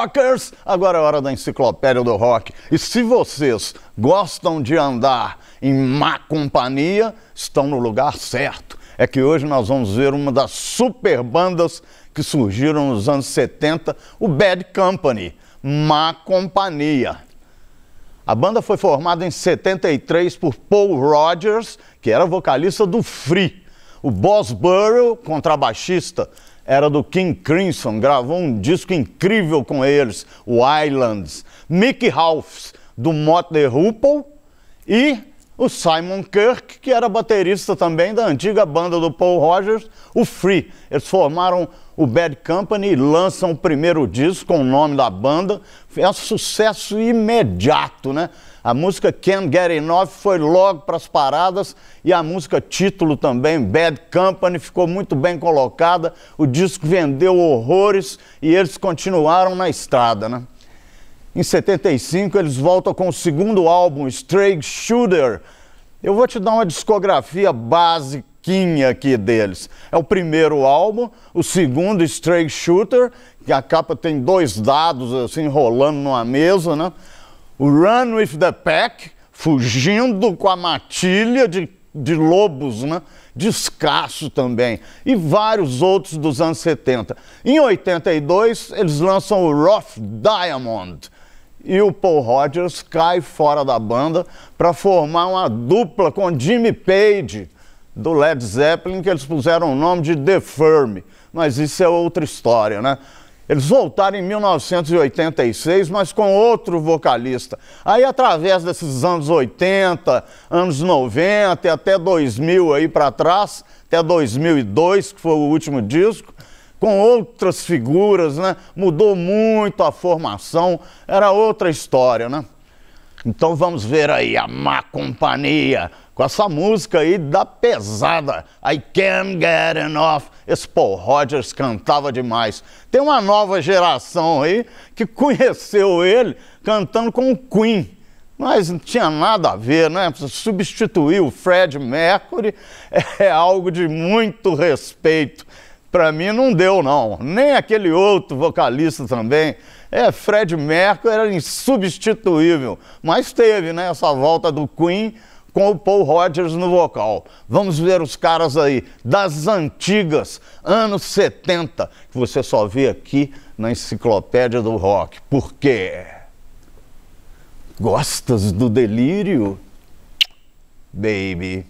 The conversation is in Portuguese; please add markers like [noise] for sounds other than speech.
rockers! Agora é hora da enciclopédia do rock. E se vocês gostam de andar em má companhia, estão no lugar certo. É que hoje nós vamos ver uma das super bandas que surgiram nos anos 70, o Bad Company, Má Companhia. A banda foi formada em 73 por Paul Rogers, que era vocalista do Free, o Boss Burrow, contrabaixista, era do King Crimson, gravou um disco incrível com eles, o Islands. Mickey Ralphs, do Motley Ruple e o Simon Kirk, que era baterista também da antiga banda do Paul Rogers, o Free. Eles formaram o Bad Company e lançam o primeiro disco com o nome da banda. É um sucesso imediato, né? A música Can't Get Enough foi logo para as paradas e a música título também, Bad Company, ficou muito bem colocada. O disco vendeu horrores e eles continuaram na estrada, né? Em 75, eles voltam com o segundo álbum, Stray Shooter. Eu vou te dar uma discografia basiquinha aqui deles. É o primeiro álbum, o segundo, Stray Shooter, que a capa tem dois dados assim rolando numa mesa, né? O Run with the Pack, fugindo com a matilha de, de lobos, né? Descasso também. E vários outros dos anos 70. Em 82, eles lançam o Rough Diamond, e o Paul Rogers cai fora da banda para formar uma dupla com Jimmy Page do Led Zeppelin, que eles puseram o nome de The Firm, mas isso é outra história, né? Eles voltaram em 1986, mas com outro vocalista. Aí, através desses anos 80, anos 90 e até 2000 aí para trás, até 2002, que foi o último disco, com outras figuras, né? Mudou muito a formação, era outra história, né? Então vamos ver aí a má companhia com essa música aí da pesada, I Can't Get Enough. Esse Paul Rogers cantava demais. Tem uma nova geração aí que conheceu ele cantando com o Queen. Mas não tinha nada a ver, né? Substituir o Fred Mercury [laughs] é algo de muito respeito para mim não deu não, nem aquele outro vocalista também. É, Fred Mercury era insubstituível, mas teve, né, essa volta do Queen com o Paul Rogers no vocal. Vamos ver os caras aí das antigas, anos 70, que você só vê aqui na enciclopédia do rock. Por quê? Gostas do delírio? Baby.